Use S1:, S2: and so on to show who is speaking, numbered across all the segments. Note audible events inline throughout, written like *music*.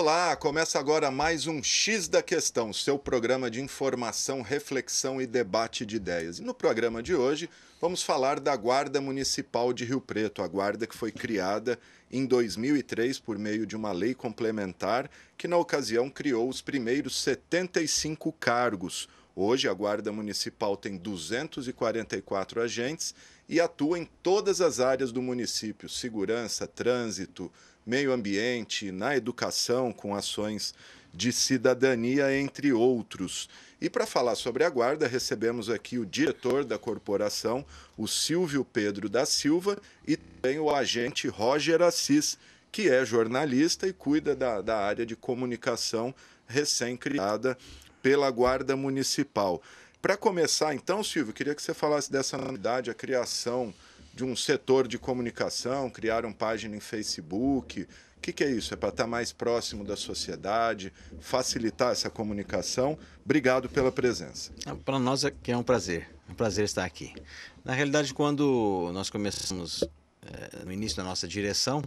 S1: Olá, começa agora mais um X da Questão, seu programa de informação, reflexão e debate de ideias. E no programa de hoje vamos falar da Guarda Municipal de Rio Preto, a guarda que foi criada em 2003 por meio de uma lei complementar que, na ocasião, criou os primeiros 75 cargos. Hoje, a Guarda Municipal tem 244 agentes e atua em todas as áreas do município: segurança, trânsito meio ambiente, na educação, com ações de cidadania, entre outros. E para falar sobre a guarda, recebemos aqui o diretor da corporação, o Silvio Pedro da Silva, e também o agente Roger Assis, que é jornalista e cuida da, da área de comunicação recém-criada pela Guarda Municipal. Para começar, então, Silvio, queria que você falasse dessa novidade, a criação de um setor de comunicação, criaram página em Facebook. O que, que é isso? É para estar tá mais próximo da sociedade, facilitar essa comunicação. Obrigado pela presença.
S2: Ah, para nós é, é um prazer, é um prazer estar aqui. Na realidade, quando nós começamos é, no início da nossa direção,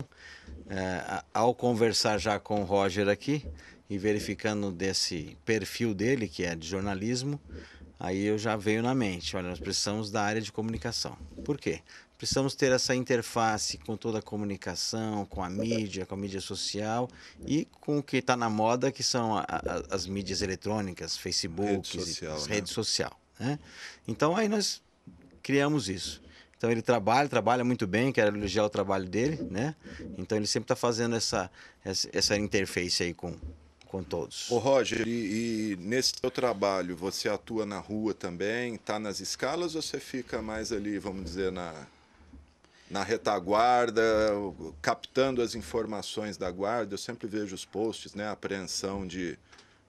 S2: é, ao conversar já com o Roger aqui e verificando desse perfil dele, que é de jornalismo, aí eu já veio na mente, olha, nós precisamos da área de comunicação. Por quê? precisamos ter essa interface com toda a comunicação, com a mídia, com a mídia social e com o que está na moda, que são a, a, as mídias eletrônicas, Facebook, rede social. né? social né? Então aí nós criamos isso. Então ele trabalha, trabalha muito bem, quero elogiar o trabalho dele, né? Então ele sempre está fazendo essa, essa interface aí com, com todos. Ô
S1: Roger, e, e nesse seu trabalho, você atua na rua também, está nas escalas ou você fica mais ali, vamos dizer, na, na retaguarda, captando as informações da guarda. Eu sempre vejo os posts, né? Apreensão de,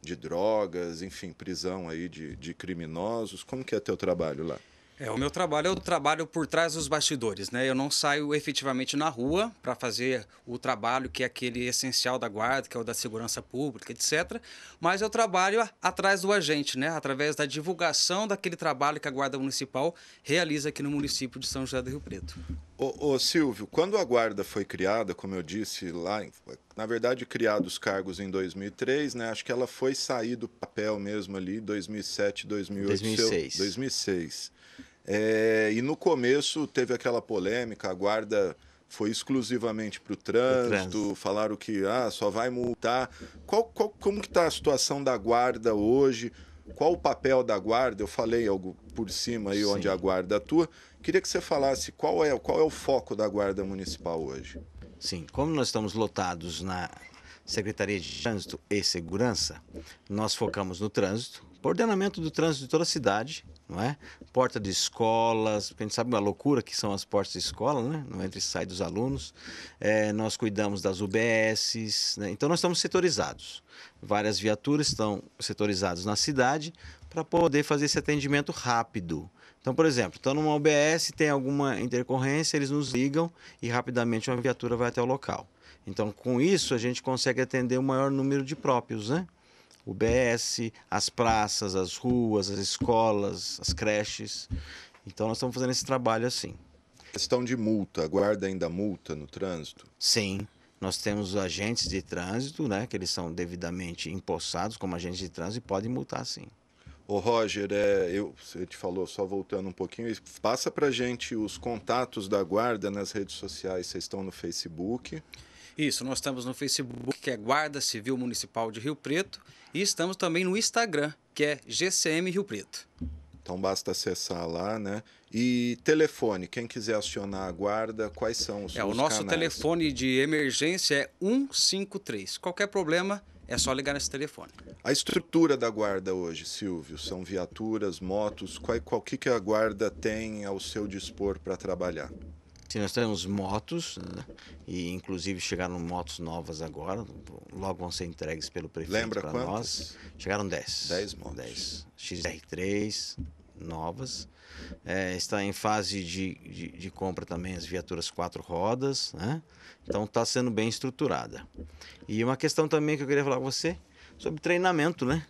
S1: de drogas, enfim, prisão aí de, de criminosos. Como que é teu trabalho lá?
S3: É, o meu trabalho é o trabalho por trás dos bastidores, né? Eu não saio efetivamente na rua para fazer o trabalho que é aquele essencial da guarda, que é o da segurança pública, etc. Mas eu trabalho atrás do agente, né? Através da divulgação daquele trabalho que a guarda municipal realiza aqui no município de São José do Rio Preto.
S1: Ô, ô Silvio, quando a guarda foi criada, como eu disse lá, na verdade criados os cargos em 2003, né? Acho que ela foi sair do papel mesmo ali 2007, 2008, 2006. Seu, 2006. É, e no começo teve aquela polêmica, a guarda foi exclusivamente para o trânsito, falaram que ah, só vai multar. Qual, qual como que está a situação da guarda hoje? Qual o papel da guarda? Eu falei algo por cima aí Sim. onde a guarda atua. Queria que você falasse qual é, qual é o foco da guarda municipal hoje.
S2: Sim, como nós estamos lotados na Secretaria de Trânsito e Segurança, nós focamos no trânsito, Ordenamento do trânsito de toda a cidade, não é? Porta de escolas, porque a gente sabe uma loucura que são as portas de escola, né? Não entra e sai dos alunos. É, nós cuidamos das UBSs, né? então nós estamos setorizados. Várias viaturas estão setorizadas na cidade para poder fazer esse atendimento rápido. Então, por exemplo, estão numa UBS, tem alguma intercorrência, eles nos ligam e rapidamente uma viatura vai até o local. Então, com isso, a gente consegue atender o maior número de próprios, né? o BS, as praças, as ruas, as escolas, as creches. Então nós estamos fazendo esse trabalho assim. Questão de multa, a guarda ainda multa no trânsito? Sim. Nós temos agentes de trânsito, né, que eles são devidamente empossados como agentes de trânsito e podem multar sim.
S1: Ô Roger, é, eu, você te falou, só voltando um pouquinho, passa pra gente os contatos da guarda nas redes sociais, vocês estão no Facebook?
S3: Isso, nós estamos no Facebook, que é Guarda Civil Municipal de Rio Preto, e estamos também no Instagram, que é GCM Rio Preto.
S1: Então basta acessar lá, né? E telefone, quem quiser acionar a guarda, quais são os É, o nosso canais?
S3: telefone de emergência é 153. Qualquer problema, é só ligar nesse telefone.
S1: A estrutura da guarda hoje, Silvio, são viaturas, motos, qual, qual que, que a guarda tem ao seu dispor para trabalhar?
S2: nós temos motos, né? e inclusive chegaram motos novas agora, logo vão ser entregues pelo prefeito para nós. Chegaram 10. 10 motos. 10. XR3 novas. É, está em fase de, de, de, compra também as viaturas quatro rodas. Né? Então está sendo bem estruturada. E uma questão também que eu queria falar com você sobre treinamento, né?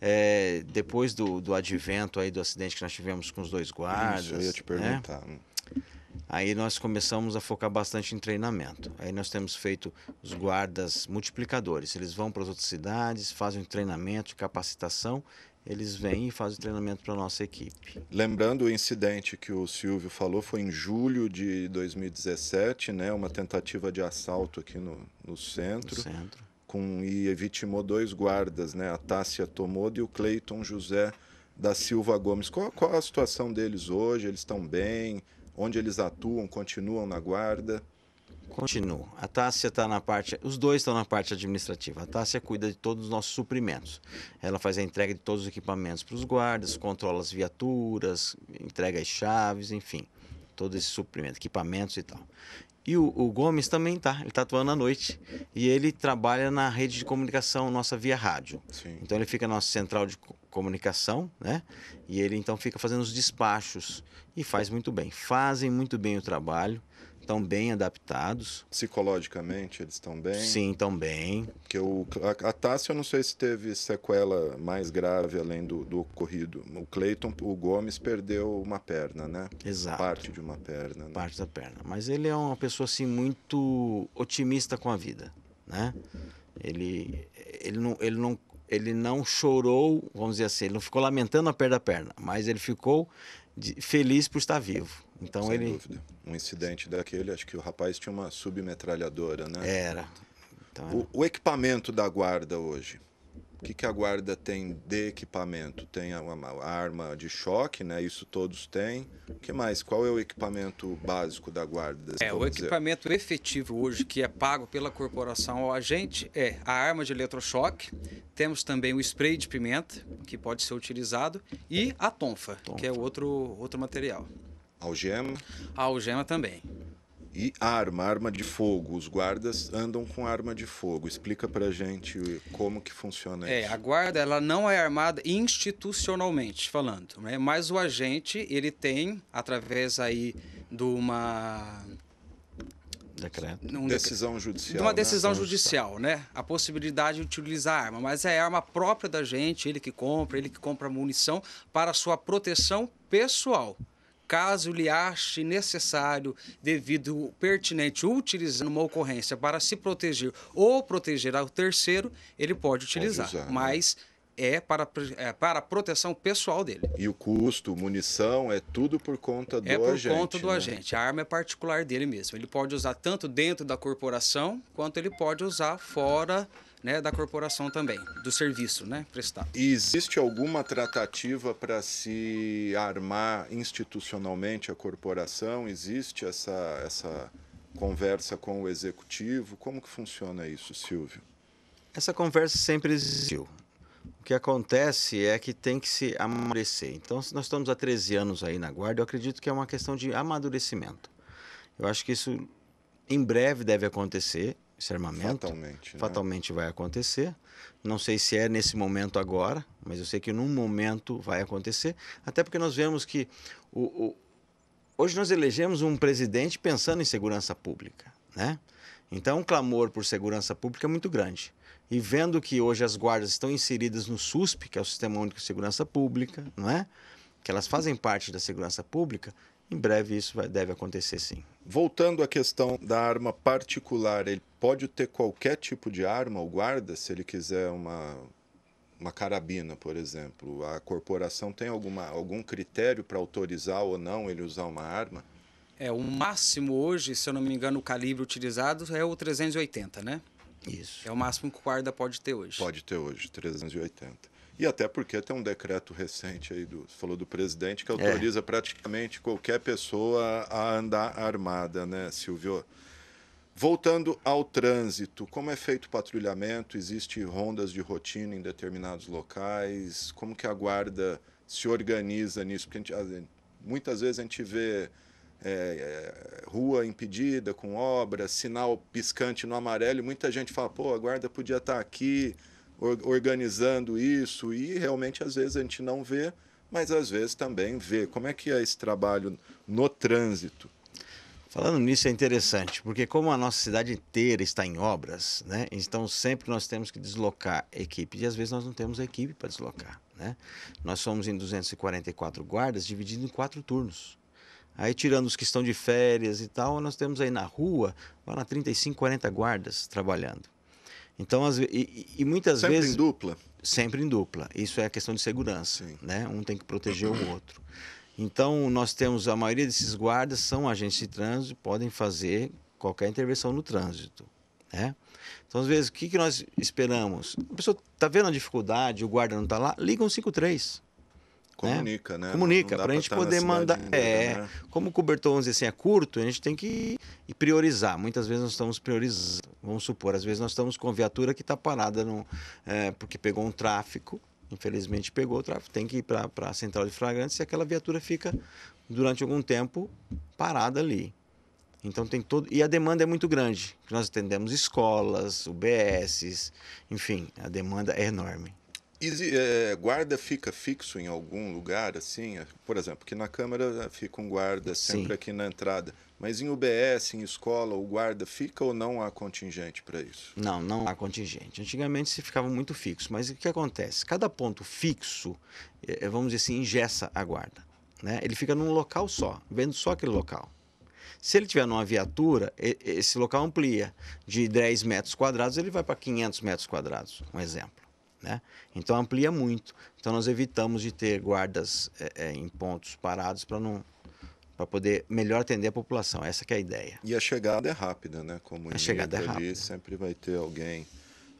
S2: É, depois do, do advento aí do acidente que nós tivemos com os dois guardas. Isso, eu ia te perguntar. Né? Aí nós começamos a focar bastante em treinamento. Aí nós temos feito os guardas multiplicadores. Eles vão para as outras cidades, fazem um treinamento, capacitação. Eles vêm e fazem o treinamento
S1: para a nossa equipe. Lembrando o incidente que o Silvio falou, foi em julho de 2017, né? Uma tentativa de assalto aqui no, no centro. No centro. Com, e vitimou dois guardas, né? A Tássia Tomodo e o Cleiton José da Silva Gomes. Qual, qual a situação deles hoje? Eles estão bem? Onde eles atuam, continuam na guarda? Continuam.
S2: A Tássia está na parte. Os dois estão na parte administrativa. A Tássia cuida de todos os nossos suprimentos. Ela faz a entrega de todos os equipamentos para os guardas, controla as viaturas, entrega as chaves, enfim. Todo esse suprimento, equipamentos e tal. E o, o, Gomes também tá, ele está atuando à noite. E ele trabalha na rede de comunicação, nossa via rádio. Sim. Então ele fica na nossa central de comunicação, né? E ele então fica fazendo os despachos e faz muito bem. Fazem muito bem o trabalho, estão bem adaptados. Psicologicamente
S1: eles estão bem? Sim, estão bem. Porque o, a, a Tássia, eu não sei se teve sequela mais grave além do, do ocorrido. O Cleiton, o Gomes perdeu uma perna, né? Exato. Parte de uma perna. Né? Parte da perna. Mas
S2: ele é uma pessoa assim muito otimista com a vida, né? Ele, ele, não, ele não ele não chorou, vamos dizer assim, ele não ficou lamentando a perda da perna, mas ele ficou de, feliz por estar vivo. Então Sem ele dúvida.
S1: um incidente daquele, acho que o rapaz tinha uma submetralhadora, né? Era. Então, era... O, o equipamento da guarda hoje, que, que a guarda tem de equipamento? Tem a, arma de choque, né? Isso todos têm. O que mais? Qual é o equipamento básico da guarda?
S3: É, o dizer? equipamento efetivo hoje que é pago pela corporação ao agente é a arma de eletrochoque, temos também o spray de pimenta, que pode ser utilizado, e a tonfa, tonfa. que é outro, outro material. Algema? A algema também.
S1: E arma, arma de fogo. Os guardas andam com arma de fogo. Explica pra gente como que funciona é, isso. É, a
S3: guarda ela não é armada institucionalmente falando, né? Mas o agente, ele tem através aí de uma
S2: Decreto. Um decisão judicial. De uma né? decisão né? judicial,
S3: né? A possibilidade de utilizar arma, mas é arma própria da gente, ele que compra, ele que compra munição para sua proteção pessoal caso lhe ache necessário, devido pertinente, utilizando uma ocorrência para se proteger ou proteger ao terceiro, ele pode utilizar. Pode usar, né? mas é para, é para a proteção pessoal dele.
S1: E o custo, munição, é tudo por conta do agente? É por agente, conta do né?
S3: agente. A arma é particular dele mesmo. Ele pode usar tanto dentro da corporação, quanto ele pode usar fora... Ah né, da corporação também, do serviço né, prestado.
S1: Existe alguma tratativa para se armar institucionalmente a corporação? Existe essa, essa conversa com o executivo? Como que funciona isso, Silvio?
S2: Essa conversa sempre existiu. O que acontece é que tem que se amadurecer. Então, se nós estamos há 13 anos aí na guarda, eu acredito que é uma questão de amadurecimento. Eu acho que isso em breve deve acontecer esse armamento. Fatalmente. Né? Fatalmente vai acontecer. Não sei se é nesse momento agora, mas eu sei que num momento vai acontecer. Até porque nós vemos que o, o... hoje nós elegemos um presidente pensando em segurança pública, né? Então, um clamor por segurança pública é muito grande. E vendo que hoje as guardas estão inseridas no SUSP, que é o Sistema Único de Segurança Pública, não é?
S1: Que elas fazem parte da segurança pública, em breve isso vai, deve acontecer sim. Voltando à questão da arma particular, ele pode ter qualquer tipo de arma, o guarda, se ele quiser uma, uma carabina, por exemplo. A corporação tem alguma, algum critério para autorizar ou não ele usar uma arma?
S3: É, o máximo hoje, se eu não me engano, o calibre utilizado é o 380, né? Isso. É o máximo que o guarda pode ter hoje. Pode
S1: ter hoje, 380. E até porque tem um decreto recente aí, do, você falou do presidente, que é. autoriza é. praticamente qualquer pessoa a andar armada, né, Silvio? Voltando ao trânsito, como é feito o patrulhamento? Existem rondas de rotina em determinados locais? Como que a guarda se organiza nisso? Porque gente, muitas vezes a gente vê é, é, rua impedida com obra, sinal piscante no amarelo, e muita gente fala, pô, a guarda podia estar tá aqui, organizando isso e realmente às vezes a gente não vê, mas às vezes também vê. Como é que é esse trabalho no trânsito? Falando nisso
S2: é interessante, porque como a nossa cidade inteira está em obras, né? Então sempre nós temos que deslocar equipe e às vezes nós não temos equipe para deslocar, né? Nós somos em 244 guardas divididos em quatro turnos. Aí tirando os que estão de férias e tal, nós temos aí na rua, lá na 35, 40 guardas trabalhando. Então, as, e, e muitas sempre vezes. Sempre em dupla? Sempre em dupla. Isso é a questão de segurança. Né? Um tem que proteger o outro. Então, nós temos a maioria desses guardas são agentes de trânsito, podem fazer qualquer intervenção no trânsito. Né? Então, às vezes, o que, que nós esperamos? A pessoa está vendo a dificuldade, o guarda não está lá, liga um 53. Né? Comunica,
S1: né? né? Comunica, para a gente tá poder mandar. Inteira, é,
S2: né? Como o cobertor, vamos dizer assim, é curto, a gente tem que priorizar. Muitas vezes nós estamos priorizando. Vamos supor, às vezes nós estamos com a viatura que está parada no, é, porque pegou um tráfico. Infelizmente pegou o tráfico, tem que ir para a central de flagrantes e aquela viatura fica durante algum tempo parada ali. Então tem todo. E a demanda é muito grande. Nós atendemos escolas, UBSs, enfim, a demanda é enorme.
S1: É, é, guarda fica fixo em algum lugar, assim? Por exemplo, aqui na Câmara eh, fica um guarda sempre Sim. aqui na entrada. Mas em UBS, em escola, o guarda fica ou não há contingente para isso?
S2: Não, não há contingente. Antigamente se ficava muito fixo, mas o que acontece? Cada ponto fixo, é, é, vamos dizer assim, ingessa a guarda. Né? Ele fica num local só, vendo só aquele local. Se ele tiver numa viatura, esse local amplia. De 10 metros quadrados, ele vai para 500 metros quadrados, um exemplo. Né? Então amplia muito. Então nós evitamos de ter guardas é, é, em pontos parados para não para poder melhor atender a população. Essa é a ideia.
S1: E a chegada é rápida, né? Como a chegada é ali, rápida. sempre vai ter alguém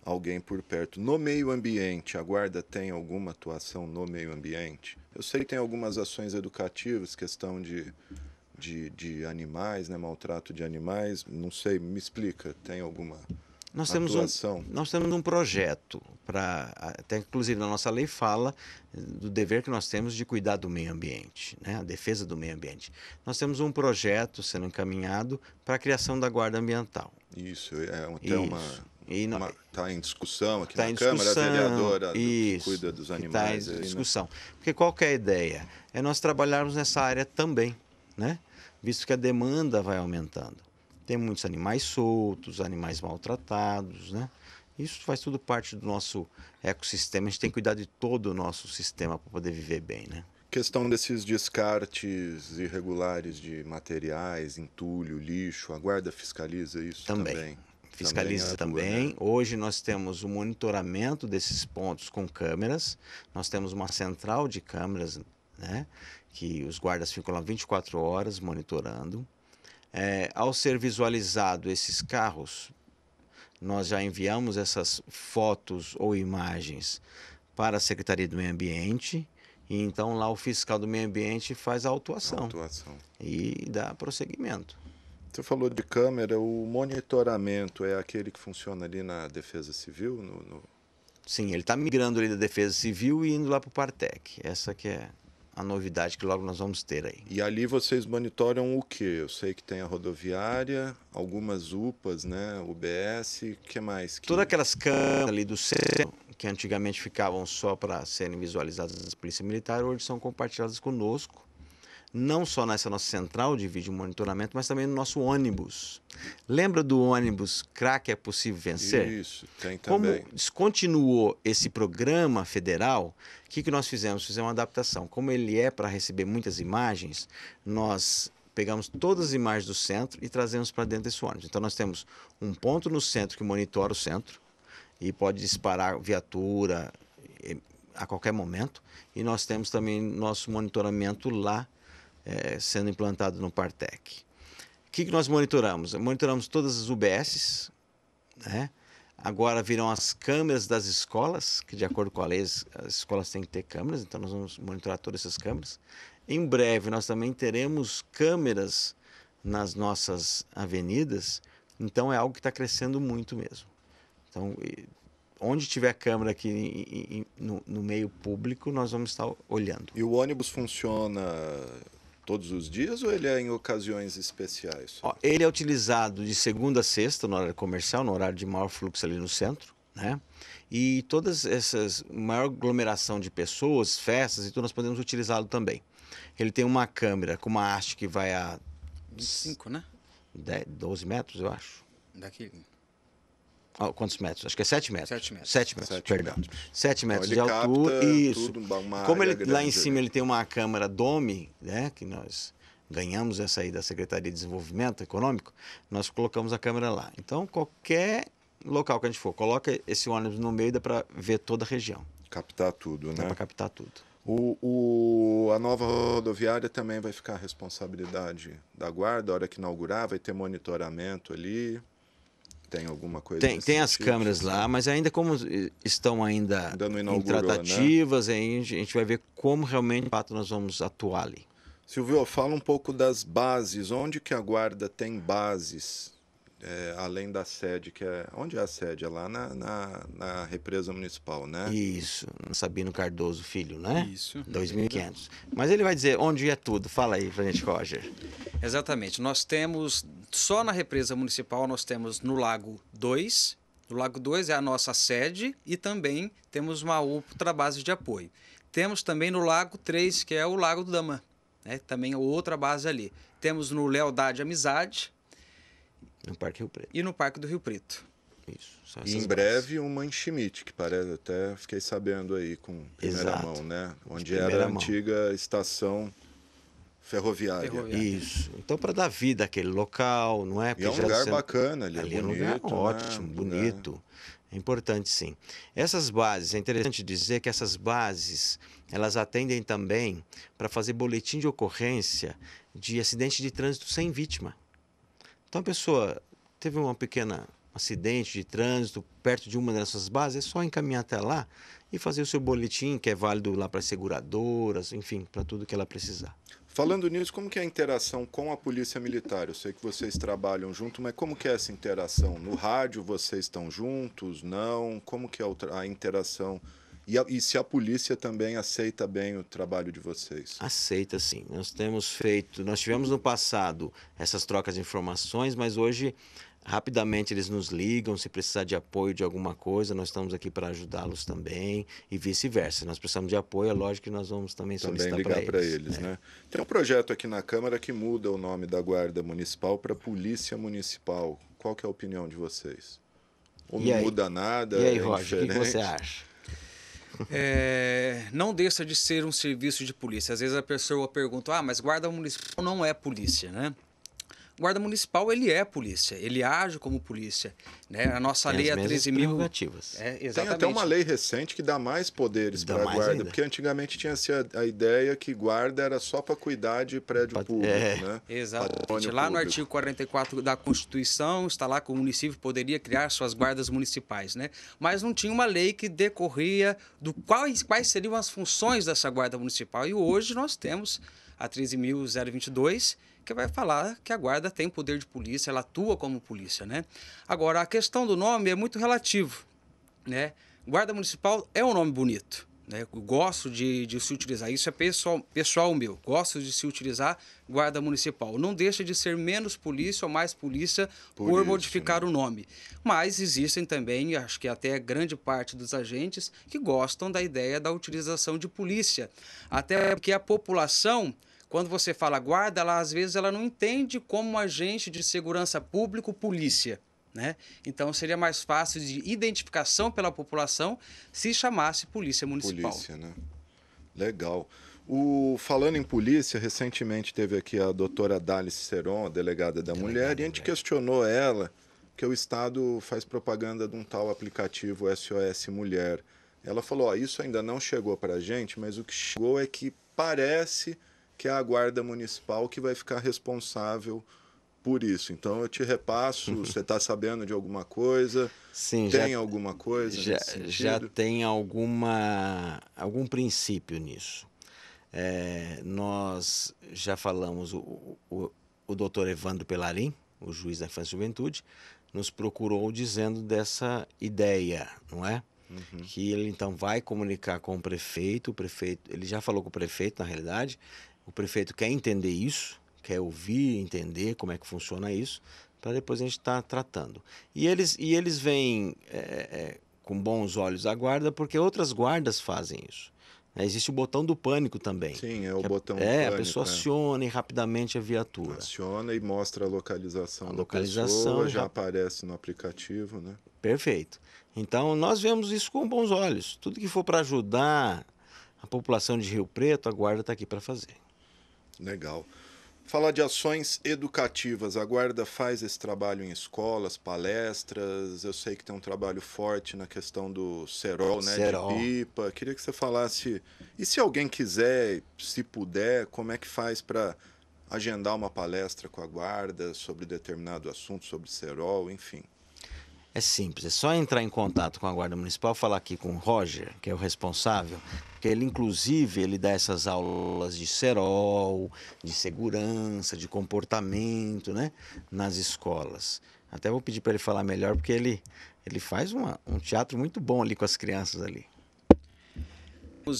S1: alguém por perto. No meio ambiente, a guarda tem alguma atuação no meio ambiente? Eu sei que tem algumas ações educativas, questão de, de, de animais, né? maltrato de animais. Não sei, me explica, tem alguma nós temos, um,
S2: nós temos um projeto para. Até inclusive a nossa lei fala eh, do dever que nós temos de cuidar do meio ambiente, né? a defesa do meio ambiente. Nós temos um projeto sendo encaminhado para a criação da guarda ambiental.
S1: Isso, é até Isso. uma. Está em discussão aqui tá na Câmara, a vereadora isso, do, cuida dos tá animais. Está em discussão. Aí, né? Porque qual é a ideia?
S2: É nós trabalharmos nessa área também, né? visto que a demanda vai aumentando. Tem muitos animais soltos, animais maltratados, né? Isso faz tudo parte do nosso ecossistema. A gente tem que cuidar de todo o nosso sistema para poder viver bem, né?
S1: Questão desses descartes irregulares de materiais, entulho, lixo, a guarda fiscaliza isso também. também. Fiscaliza também. É também. Atua,
S2: né? Hoje nós temos o monitoramento desses pontos com câmeras. Nós temos uma central de câmeras, né? Que os guardas ficam lá 24 horas monitorando. É, ao ser visualizado esses carros, nós já enviamos essas fotos ou imagens para a Secretaria do Meio Ambiente. E então lá o fiscal
S1: do meio ambiente faz a autuação. A autuação. E dá prosseguimento. Você falou de câmera, o monitoramento é aquele que funciona ali na Defesa Civil? No, no... Sim, ele está migrando ali da Defesa Civil e indo lá para o Partec. Essa que é a novidade que logo nós vamos ter aí. E ali vocês monitoram o que? Eu sei que tem a rodoviária, algumas UPAs, né? UBS, o que mais? Que... Todas aquelas câmeras ali do centro,
S2: que antigamente ficavam só para serem visualizadas as Polícia Militar, hoje são compartilhadas conosco não só nessa nossa central de vídeo monitoramento, mas também no nosso ônibus. Lembra do ônibus Crack é Possível Vencer? Isso, tem também. Como descontinuou esse programa federal, o que, que nós fizemos? Fizemos uma adaptação. Como ele é para receber muitas imagens, nós pegamos todas as imagens do centro e trazemos para dentro desse ônibus. Então nós temos um ponto no centro que monitora o centro e pode disparar viatura a qualquer momento. E nós temos também nosso monitoramento lá é, sendo implantado no Partec. O que, que nós monitoramos? Monitoramos todas as UBSs, né? Agora virão as câmeras das escolas, que de acordo com a lei, as escolas têm que ter câmeras, então nós vamos monitorar todas essas câmeras. Em breve, nós também teremos câmeras nas nossas avenidas, então é algo que está crescendo muito mesmo. Então, onde tiver câmera aqui no, meio público, nós vamos estar olhando. E o ônibus funciona todos
S1: os dias ou ele é em ocasiões especiais?
S2: Ó, ele é utilizado de segunda a sexta, no horário comercial, no horário de maior fluxo ali no centro, né? E todas essas maior aglomeração de pessoas, festas e tudo, nós podemos utilizá-lo também. Ele tem uma câmera com uma haste que vai a
S3: 5, né?
S2: 12 metros, eu acho. Daqui quantos metros? Acho que é 7 metros. 7 metros. 7 metros, sete perdão. 7 metros, então, de altura. Isso. Como ele, lá em cima ele tem uma câmara Dome, né, que nós ganhamos essa aí da Secretaria de Desenvolvimento Econômico, nós colocamos a câmera lá. Então, qualquer local que a gente for, coloca esse ônibus no meio, dá para ver toda a região. Captar tudo, né? Dá para captar tudo.
S1: O, o, a nova rodoviária também vai ficar a responsabilidade da guarda, a hora que inaugurar, vai ter monitoramento ali tem alguma coisa? Tem, tem as tipo, câmeras
S2: lá, mas ainda como estão ainda, ainda em tratativas, né? a gente vai ver como realmente, fato, nós vamos
S1: atuar ali. Silvio, fala um pouco das bases. Onde que a guarda tem bases é, além da sede, que é. Onde é a sede? É lá na, na, na represa municipal, né? Isso,
S2: Sabino Cardoso Filho, né? Isso. 2.500. Mas ele vai dizer onde é tudo. Fala aí pra gente, Roger.
S3: Exatamente. Nós temos, só na represa municipal, nós temos no Lago 2. no Lago 2 é a nossa sede e também temos uma outra base de apoio. Temos também no Lago 3, que é o Lago do Dama, né? também é outra base ali. Temos no Lealdade Amizade, no Parque Rio Preto. E no Parque do Rio Preto. Isso. e em breve
S1: uma em Schmidt, que parece até fiquei sabendo aí com primeira Exato. mão, né? Onde era a mão. antiga estação ferroviária. ferroviária. Isso. Então para dar vida àquele local, não
S2: é? é Porque e é, é um lugar sendo... bacana ali, ali é Rio um lugar ótimo, né? bonito. É importante sim. Essas bases, é interessante dizer que essas bases, elas atendem também para fazer boletim de ocorrência de acidente de trânsito sem vítima. Então, a pessoa teve uma pequena acidente de trânsito perto de uma dessas bases, é só encaminhar até lá e fazer o seu boletim, que é válido lá para seguradoras, enfim, para tudo que ela precisar.
S1: Falando nisso, como que é a interação com a Polícia Militar? Eu sei que vocês trabalham junto, mas como que é essa interação? No rádio vocês estão juntos? Não? Como que é a interação e, a, e, se a polícia também aceita bem o trabalho de vocês?
S2: Aceita sim. Nós temos feito, nós tivemos no passado essas trocas de informações, mas hoje rapidamente eles nos ligam se precisar de apoio de alguma coisa, nós estamos aqui para ajudá-los também e vice-versa. Se nós precisamos de apoio, é lógico que nós vamos também, também solicitar para eles. eles né? né?
S1: Tem um projeto aqui na Câmara que muda o nome da Guarda Municipal para Polícia Municipal. Qual que é a opinião de vocês? Ou e não aí? muda nada? E aí, é Roger, o que você acha?
S3: é, não deixa de ser um serviço de polícia. Às vezes a pessoa pergunta, ah, mas guarda municipal não é polícia, né? O guarda municipal, ele é polícia, ele age como polícia. Né? A nossa tem lei é 13 mil... É, exatamente. Tem até uma lei
S1: recente que dá mais poderes para a guarda, ainda. porque antigamente tinha-se a, a, ideia que guarda era só para cuidar de prédio Pat... público. É. Né?
S3: Exatamente. lá no artigo 44 da Constituição está lá que o município poderia criar suas guardas municipais, né? mas não tinha uma lei que decorria do quais, quais seriam as funções dessa guarda municipal. E hoje nós temos a 13.022, que vai falar que a guarda tem poder de polícia, ela atua como polícia, né? Agora, a questão do nome é muito relativo, né? Guarda Municipal é um nome bonito, né? Eu gosto de, de se utilizar, isso é pessoal, pessoal meu, gosto de se utilizar Guarda Municipal. Não deixa de ser menos polícia ou mais polícia por, por isso, modificar né? o nome. Mas existem também, acho que até grande parte dos agentes, que gostam da ideia da utilização de polícia. Até porque a população quando você fala guarda, ela às vezes ela não entende como agente de segurança público, polícia. Né? Então seria mais fácil de identificação pela população se chamasse polícia municipal. Polícia,
S1: né? Legal. O, falando em polícia, recentemente teve aqui a doutora Dalice Seron, a delegada da delegada mulher, e a gente é. questionou ela que o Estado faz propaganda de um tal aplicativo SOS Mulher. Ela falou: isso ainda não chegou para a gente, mas o que chegou é que parece que é a guarda municipal que vai ficar responsável por isso. Então eu te repasso, uhum. você está sabendo de alguma coisa? Sim, tem já, alguma coisa? Já, já
S2: tem alguma algum princípio nisso. É, nós já falamos, o, o, o doutor Evandro Pelarim, o juiz da infância e juventude, nos procurou dizendo dessa ideia, não é? Uhum. Que ele então vai comunicar com o prefeito, o prefeito, ele já falou com o prefeito, na realidade, o prefeito quer entender isso, quer ouvir, entender como é que funciona isso, para depois a gente estar tá tratando. E eles, e eles vêm é, é, com bons olhos à guarda, porque outras guardas fazem isso. É, existe o botão do pânico também. Sim, é o é botão do é, pânico. É, a pessoa aciona e rapidamente a viatura. Aciona e mostra a localização a localização pessoa, já... já
S1: aparece no aplicativo, né?
S2: Perfeito. Então, nós vemos isso com bons olhos. Tudo que for para ajudar a população de Rio Preto, a guarda está aqui para fazer.
S1: Legal. Falar de ações educativas. A Guarda faz esse trabalho em escolas, palestras. Eu sei que tem um trabalho forte na questão do cerol, né? Cerol. De pipa. Queria que você falasse. E se alguém quiser, se puder, como é que faz para agendar uma palestra com a Guarda sobre determinado assunto, sobre cerol, enfim?
S2: É simples, é só entrar em contato com a Guarda Municipal, falar aqui com o Roger, que é o responsável, que ele inclusive ele dá essas aulas de cerol, de segurança, de comportamento, né, nas escolas. Até vou pedir para ele falar melhor, porque ele, ele faz uma, um teatro muito bom ali com as
S3: crianças ali.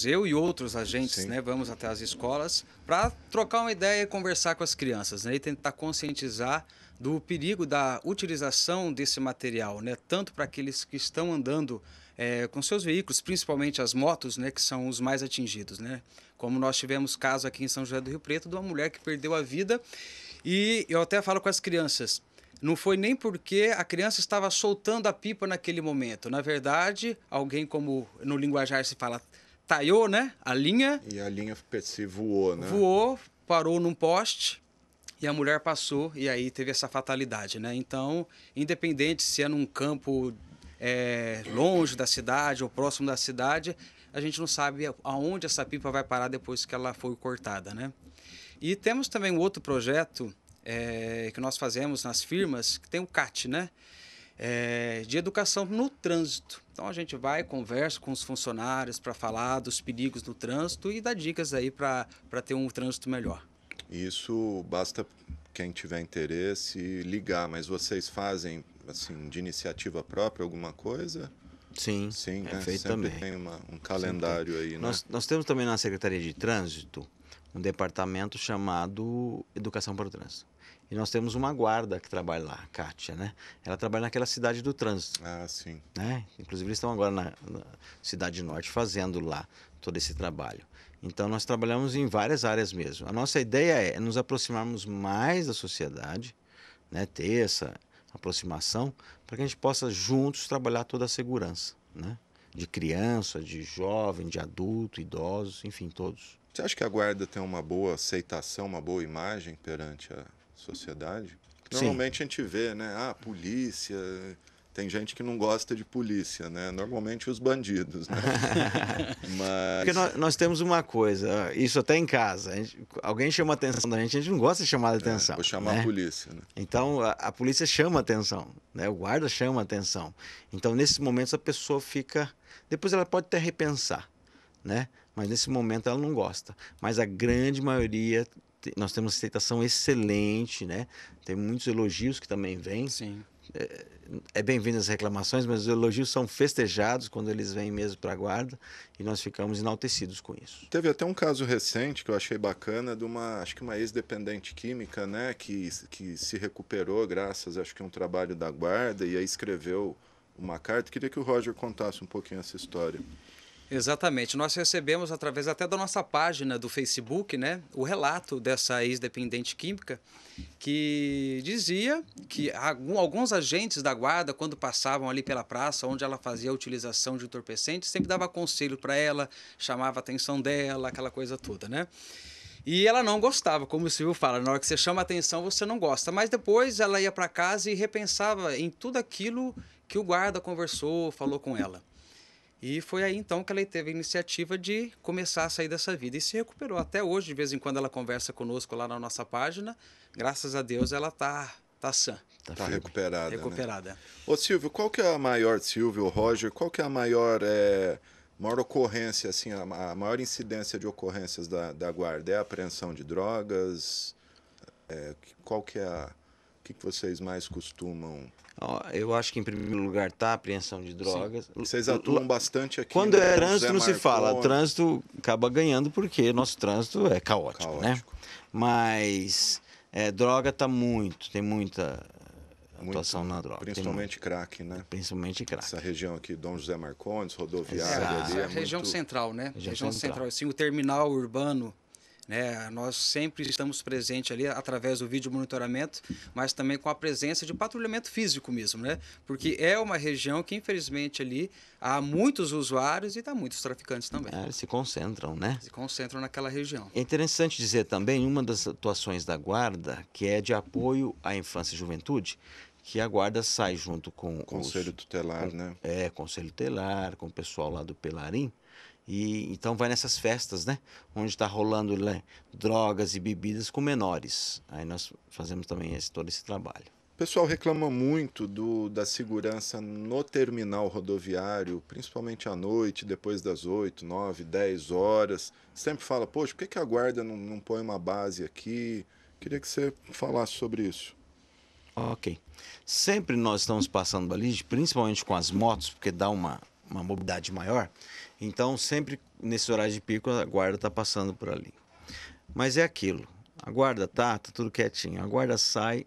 S3: Eu e outros agentes né, vamos até as escolas para trocar uma ideia e conversar com as crianças né, e tentar conscientizar do perigo da utilização desse material, né? tanto para aqueles que estão andando é, com seus veículos, principalmente as motos, né, que são os mais atingidos. Né? Como nós tivemos caso aqui em São José do Rio Preto de uma mulher que perdeu a vida e eu até falo com as crianças, não foi nem porque a criança estava soltando a pipa naquele momento. Na verdade, alguém como no linguajar se fala taiou, né? A linha.
S1: E a linha se voou, né?
S3: Voou, parou num poste e a mulher passou e aí teve essa fatalidade, né? Então, independente se é num campo é, longe da cidade ou próximo da cidade, a gente não sabe aonde essa pipa vai parar depois que ela foi cortada, né? E temos também um outro projeto é, que nós fazemos nas firmas, que tem o CAT, né? É, de educação no trânsito. Então a gente vai, conversa com os funcionários para falar dos perigos no trânsito e dá dicas aí para ter um trânsito melhor.
S1: Isso basta quem tiver interesse ligar, mas vocês fazem assim de iniciativa própria alguma coisa? Sim, Sim é né? feito Sempre também. tem uma, um calendário Sempre. aí, né? Nós,
S2: nós temos também na Secretaria de Trânsito um departamento chamado Educação para o Trânsito. E nós temos uma guarda que trabalha lá, a Kátia, né? Ela trabalha naquela cidade do trânsito. Ah, sim. Né? Inclusive, eles estão agora na, na Cidade Norte fazendo lá todo esse trabalho. Então, nós trabalhamos em várias áreas mesmo. A nossa ideia é, é nos aproximarmos mais da sociedade, né? ter essa aproximação, para que a gente possa juntos trabalhar toda a segurança, né? de
S1: criança, de jovem, de adulto, idosos, enfim, todos. Você acha que a guarda tem uma boa aceitação, uma boa imagem perante a sociedade? Normalmente Sim. a gente vê, né? Ah, polícia, tem gente que não gosta de polícia, né? Normalmente os bandidos, né? *laughs* Mas... Porque
S2: nós, nós, temos uma coisa, isso até em casa. Gente, alguém chama a atenção da gente, a gente não gosta de chamar a é, atenção. É, vou chamar né? a polícia, né? Então, a, a, polícia chama a atenção, né? O guarda chama a atenção. Então, nesses momentos, a pessoa fica... Depois ela pode até repensar, né? Mas nesse momento ela não gosta. Mas a grande maioria... Nós temos aceitação excelente, né? Tem muitos elogios que também vêm. Sim é, é bem-vindas as reclamações, mas os elogios são festejados quando eles vêm
S1: mesmo para a guarda e nós ficamos enaltecidos com isso. Teve até um caso recente que eu achei bacana de uma, acho que uma ex-dependente química, né, que, que se recuperou graças, acho que um trabalho da guarda e aí escreveu uma carta. Queria que o Roger contasse um pouquinho essa
S3: história. Exatamente. Nós recebemos, através até da nossa página do Facebook, né, o relato dessa ex-dependente química, que dizia que alguns agentes da guarda, quando passavam ali pela praça, onde ela fazia a utilização de entorpecentes, sempre dava conselho para ela, chamava a atenção dela, aquela coisa toda, né? E ela não gostava, como o Silvio fala, na hora que você chama atenção, você não gosta. Mas depois ela ia para casa e repensava em tudo aquilo que o guarda conversou, falou com ela. E foi aí então que ela teve a iniciativa de começar a sair dessa vida e se recuperou. Até hoje, de vez em quando, ela conversa conosco lá na nossa página. Graças a Deus ela está tá sã. Está tá,
S1: tá recuperada. Recuperada. Né? Ô Silvio, qual que é a maior, Silvio, Roger, qual que é a maior, é, maior ocorrência, assim, a, a, maior incidência de ocorrências da, da guarda? É a apreensão de drogas? É, qual que é a que, que vocês mais costumam? Eu acho que em primeiro lugar está a apreensão de drogas. Sim. Vocês atuam bastante aqui. Quando é trânsito não se fala,
S2: trânsito acaba ganhando porque nosso trânsito é caótico, né? caótico. né? Mas é, droga está muito, tem muita
S1: muito, atuação na droga. Principalmente crack, né? Principalmente crack. Essa região aqui, Dom José Marcondes, Rodoviária, ali. É a região muito... central, né? Região, região central. central.
S3: Assim, o terminal urbano né? Nós sempre estamos presentes ali através do vídeo monitoramento, mas também com a presença de patrulhamento físico mesmo, né? Porque é uma região que, infelizmente, ali há muitos usuários e há tá muitos traficantes também. É,
S2: eles se concentram, né? Se
S3: concentram naquela região.
S2: É interessante dizer também uma das atuações da Guarda, que é de apoio à infância e juventude, que a guarda sai junto com o Conselho os, Tutelar, com, né? É, Conselho Tutelar, com o pessoal lá do Pelarim, e então vai nessas festas, né? Onde está rolando né, drogas e bebidas com menores. Aí nós fazemos também esse, todo esse trabalho.
S1: O pessoal reclama muito do, da segurança no terminal rodoviário, principalmente à noite, depois das 8, 9, 10 horas. Sempre fala, poxa, por que, que a guarda não, não põe uma base aqui? Queria que você falasse sobre isso.
S2: Ok. Sempre nós estamos passando ali, principalmente com as motos, porque dá uma, uma mobilidade maior. Então, sempre nesses horários de pico, a guarda está passando por ali. Mas é aquilo. A guarda tá, tá tudo quietinho. A guarda sai,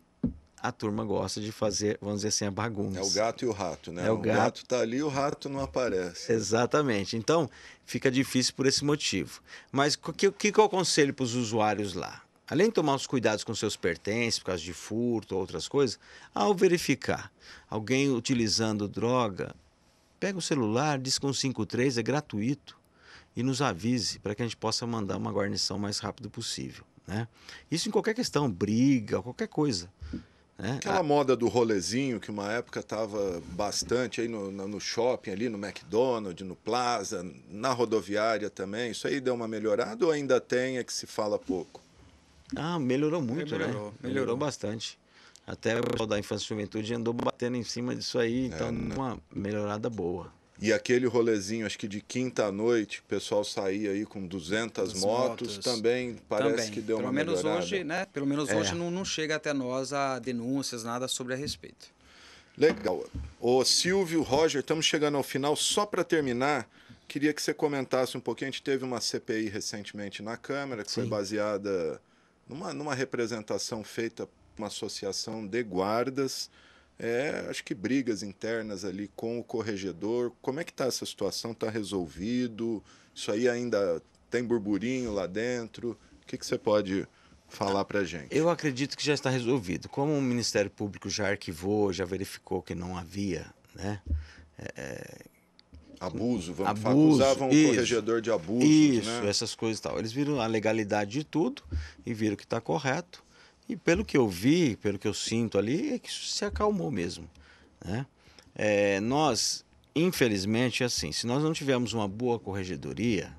S2: a turma gosta de fazer, vamos dizer assim, a bagunça. É o gato e o rato, né? É o, o gato.
S1: está tá ali, o rato não aparece.
S2: Exatamente. Então, fica difícil por esse motivo. Mas o que, que, que eu aconselho para os usuários lá? Além de tomar os cuidados com seus pertences, por causa de furto ou outras coisas, ao verificar alguém utilizando droga, Pega o celular, diz com 53, é gratuito, e nos avise para que a gente possa mandar uma guarnição o mais rápido possível. Né? Isso em qualquer questão, briga, qualquer coisa. Né? Aquela
S1: a... Ah moda do rolezinho, que uma época estava bastante aí no, no, shopping, ali no McDonald's, no Plaza, na rodoviária também, isso aí deu uma melhorada ou ainda tem, é que se fala pouco?
S2: Ah, melhorou muito, melhorou, né? Melhorou, melhorou bastante. Até o pessoal da infância e juventude andou batendo em cima disso aí, é, então é, né? uma
S1: melhorada boa. E aquele rolezinho, acho que de quinta à noite, o pessoal saía aí com 200 motos, motos, também parece também. que deu pelo uma menos melhorada. Hoje, né? Pelo menos é. hoje não,
S3: não chega até nós a denúncias, nada sobre a respeito.
S1: Legal. O Silvio, Roger, estamos chegando ao final. Só para terminar, queria que você comentasse um pouquinho. A gente teve uma CPI recentemente na Câmara, que Sim. foi baseada numa, numa representação feita uma associação de guardas, é, acho que brigas internas ali com o corregedor. Como é que está essa situação? Está resolvido? Isso aí ainda tem burburinho lá dentro? O que, que você pode falar para gente?
S2: Eu acredito que já está resolvido. Como o Ministério Público já arquivou, já verificou que não havia, né? É... é abuso, vamos abuso, falar. Acusavam isso, o corregedor de abuso. Isso, né? essas coisas e tal. Eles viram a legalidade de tudo e viram que está correto. E pelo que eu vi, pelo que eu sinto ali, é que isso se acalmou mesmo. Né? É, nós, infelizmente, é assim, se nós não tivermos uma boa corregedoria,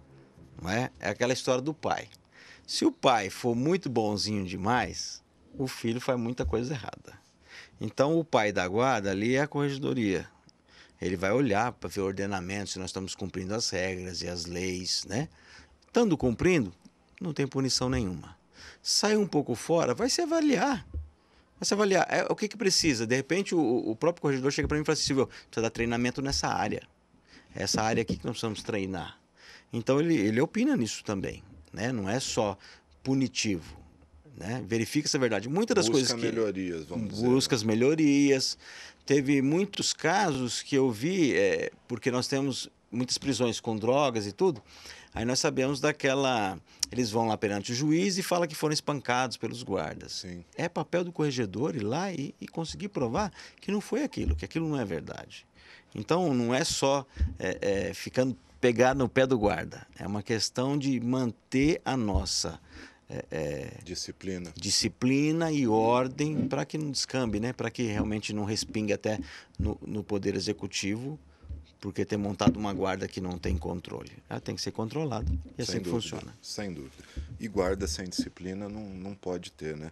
S2: não é? é aquela história do pai. Se o pai for muito bonzinho demais, o filho faz muita coisa errada. Então, o pai da guarda ali é a corregedoria. Ele vai olhar para ver o ordenamento, se nós estamos cumprindo as regras e as leis, né? Estando cumprindo, não tem punição nenhuma sai um pouco fora, vai se avaliar. Vai se avaliar. É, o que, que precisa? De repente, o, o próprio corregedor chega para mim e fala assim: Silvio, precisa dar treinamento nessa área. É essa área aqui que nós precisamos treinar. Então, ele, ele opina nisso também. Né? Não é só punitivo. Né? Verifica é verdade. Muitas das Busca coisas que melhorias, vamos dizer. Né? Busca as melhorias. Teve muitos casos que eu vi, é, porque nós temos muitas prisões com drogas e tudo, Aí nós sabemos daquela. Eles vão lá perante o juiz e fala que foram espancados pelos guardas. Sim. É papel do corregedor ir lá e, e, conseguir provar que não foi aquilo, que aquilo não é verdade. Então não é só é, é, ficando pegado no pé do guarda. É uma questão de manter a nossa é, é, disciplina. disciplina e ordem para que não descambe, né? para que realmente não respingue até no, no Poder Executivo porque ter montado uma guarda que
S1: não tem controle. Ela tem que ser controlada e é assim dúvida, funciona. Sem dúvida. E guarda sem disciplina não, não pode ter, né?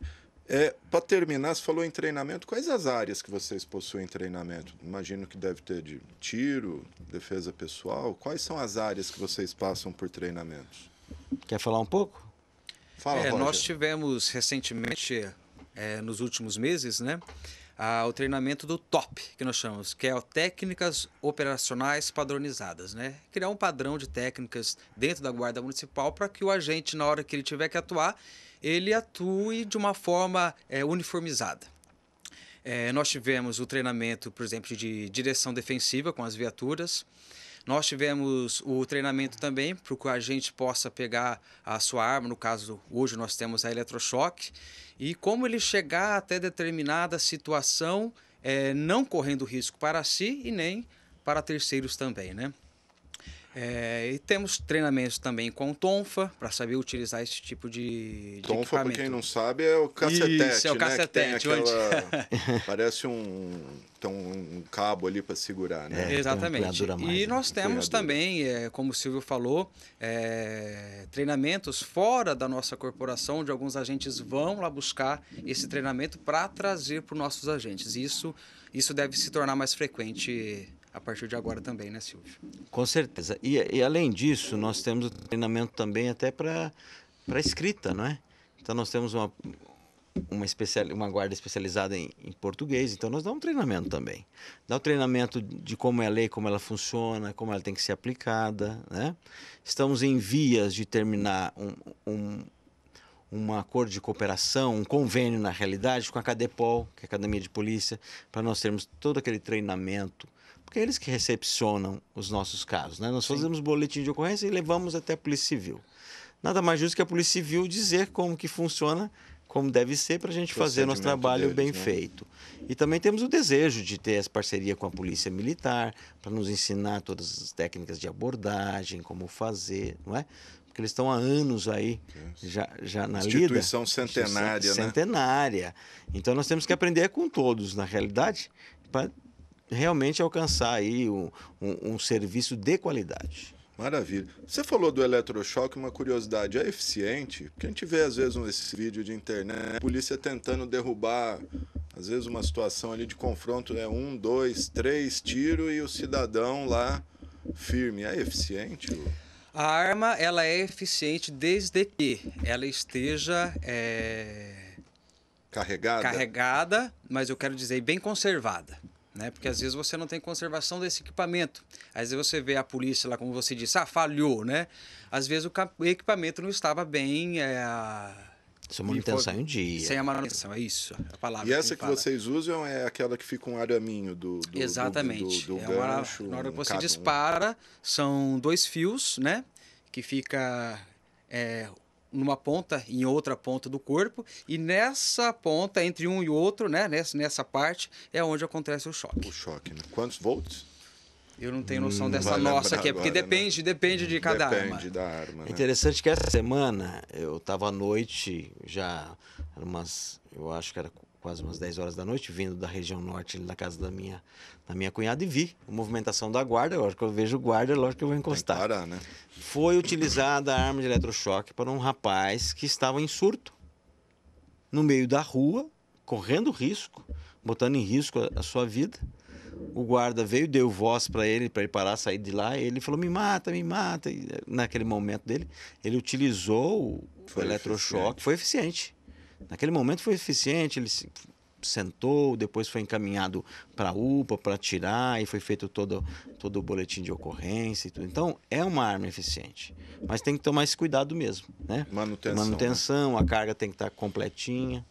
S1: É, Para terminar, você falou em treinamento. Quais as áreas que vocês possuem treinamento? Imagino que deve ter de tiro, defesa pessoal. Quais são as áreas que vocês passam por treinamentos? Quer falar um pouco?
S3: Fala, é, Nós tivemos recentemente, é, nos últimos meses, né? ah, o treinamento do TOP, que nós chamamos, que é técnicas operacionais padronizadas, né? Criar um padrão de técnicas dentro da Guarda Municipal para que o agente, na hora que ele tiver que atuar, ele atue de uma forma é, uniformizada. É, nós tivemos o treinamento, por exemplo, de direção defensiva com as viaturas. Nós tivemos o treinamento também para que a gente possa pegar a sua arma, no caso hoje nós temos a eletrochoque, e como ele chegar até determinada situação, é, não correndo risco para si e nem para terceiros também, né? É, e temos treinamentos também com tonfa, para saber utilizar esse tipo de, de Tonfa, para quem não sabe, é o cacetete, Isso, é o né? Aquela...
S1: *laughs* Parece um, então, um cabo ali para segurar, né? É, exatamente. Mais, e nós
S3: temos também, é, como o Silvio falou, é, treinamentos fora da nossa corporação, onde alguns agentes vão lá buscar esse treinamento para trazer para os nossos agentes. Isso, isso deve se tornar mais frequente a partir de agora também, né, Silvio?
S2: Com certeza. E, e além disso, nós temos o treinamento também até para escrita, não é? Então nós temos uma, uma, especial, uma guarda especializada em, em, português, então nós damos um treinamento também. Dá um treinamento de como é a lei, como ela funciona, como ela tem que ser aplicada. Né? Estamos em vias de terminar um, um, um acordo de cooperação, um convênio, na realidade, com a CADEPOL, que é a Academia de Polícia, para nós termos todo aquele treinamento porque é eles que recepcionam os nossos casos, né? Nós Sim. fazemos boletim de ocorrência e levamos até a Polícia Civil. Nada mais justo que a Polícia Civil dizer como que funciona, como deve ser, para a gente fazer nosso trabalho deles, bem né? feito. E também temos o desejo de ter essa parceria com a Polícia Militar, para nos ensinar todas as técnicas de abordagem, como fazer, não é? Porque eles estão há anos aí, já, já na Instituição lida. Instituição centenária, Instituição centenária. né? Centenária. Então, nós temos que aprender com todos, na realidade, para realmente alcançar aí um, um, um serviço de qualidade.
S1: Maravilha. Você falou do eletrochoque, uma curiosidade, é eficiente? Porque a gente vê às vezes esse vídeo de internet, polícia tentando derrubar, às vezes uma situação ali de confronto, né? Um, dois, três tiros e o cidadão lá firme. É eficiente?
S3: A arma ela é eficiente desde que ela esteja é... carregada. Carregada, mas eu quero dizer bem conservada né? Porque às vezes você não tem conservação desse equipamento. Às vezes você vê a polícia lá, como você disse, ah, falhou, né? Às vezes o equipamento não estava bem. É... Sem manutenção em dia. Sem a manutenção, é isso. É a palavra e essa que, vocês
S1: usam é aquela que fica um araminho do, do Exatamente. Do, do, do é gancho, uma, na hora que você cabo, dispara,
S3: são dois fios, né? Que fica é, numa ponta em outra ponta do corpo, e nessa ponta, entre um e outro, né, nessa, nessa parte, é onde acontece o choque. O choque, né? Quantos volts? Eu não tenho noção hum, dessa nossa aqui, é agora, porque né? depende, né? depende de cada depende arma. Da arma né? É
S2: interessante que essa semana eu estava à noite, já umas, eu acho que era quase umas 10 horas da noite, vindo da região norte, da casa da minha, da minha cunhada, e vi a movimentação da guarda. É lógico que eu vejo o guarda, é lógico que eu vou encostar. Parar, né? Foi utilizada a arma de eletrochoque para um rapaz que estava em surto, no meio da rua, correndo risco, botando em risco a, a sua vida. O guarda veio, deu voz para ele, para ele parar, sair de lá. Ele falou: me mata, me mata. E, eh, naquele momento dele, ele utilizou o, foi eletrochoque, eficiente. foi eficiente Naquele momento foi eficiente, ele se sentou, depois foi encaminhado para a UPA para tirar e foi feito todo, todo o boletim de ocorrência e tudo. Então, é uma arma eficiente, mas tem que tomar esse cuidado mesmo, né? Manutenção. Né? Manutenção, né? a carga tem que estar tá completinha.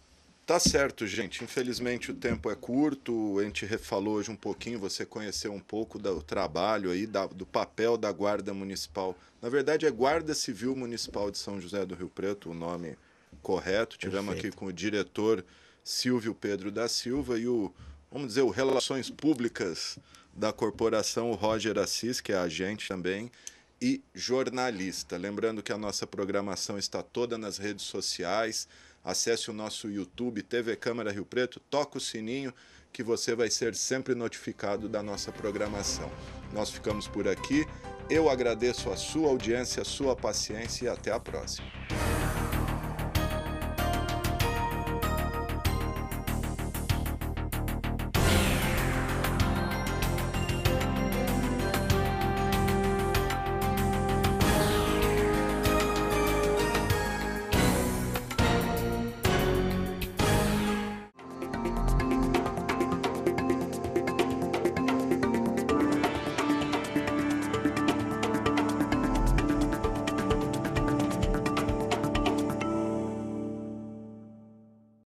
S1: Tá certo, gente. Infelizmente o tempo é curto. A gente falou hoje um pouquinho, você conheceu um pouco do trabalho aí, do papel da Guarda Municipal. Na verdade, é Guarda Civil Municipal de São José do Rio Preto, o nome correto. Tivemos Perfeito. aqui com o diretor Silvio Pedro da Silva e o, vamos dizer, o Relações Públicas da corporação, o Roger Assis, que é agente também, e jornalista. Lembrando que a nossa programação está toda nas redes sociais. Acesse o nosso YouTube, TV Câmara Rio Preto, toca o sininho que você vai ser sempre notificado da nossa programação. Nós ficamos por aqui. Eu agradeço a sua audiência, a sua paciência e até a próxima.